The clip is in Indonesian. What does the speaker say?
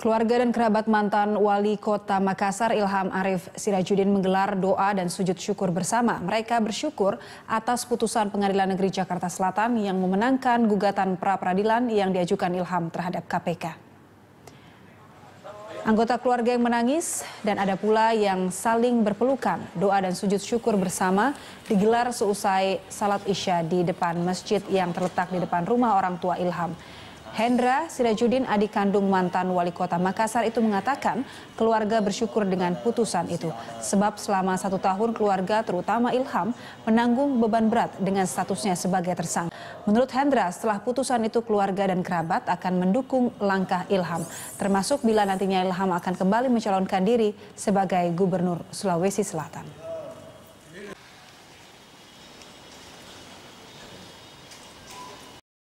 Keluarga dan kerabat mantan wali kota Makassar Ilham Arif Sirajudin menggelar doa dan sujud syukur bersama. Mereka bersyukur atas putusan Pengadilan Negeri Jakarta Selatan yang memenangkan gugatan pra-peradilan yang diajukan Ilham terhadap KPK. Anggota keluarga yang menangis dan ada pula yang saling berpelukan. Doa dan sujud syukur bersama digelar seusai salat isya di depan masjid yang terletak di depan rumah orang tua Ilham. Hendra Sirajudin, adik kandung mantan wali kota Makassar itu mengatakan keluarga bersyukur dengan putusan itu. Sebab selama satu tahun keluarga terutama Ilham menanggung beban berat dengan statusnya sebagai tersangka. Menurut Hendra, setelah putusan itu keluarga dan kerabat akan mendukung langkah Ilham. Termasuk bila nantinya Ilham akan kembali mencalonkan diri sebagai gubernur Sulawesi Selatan.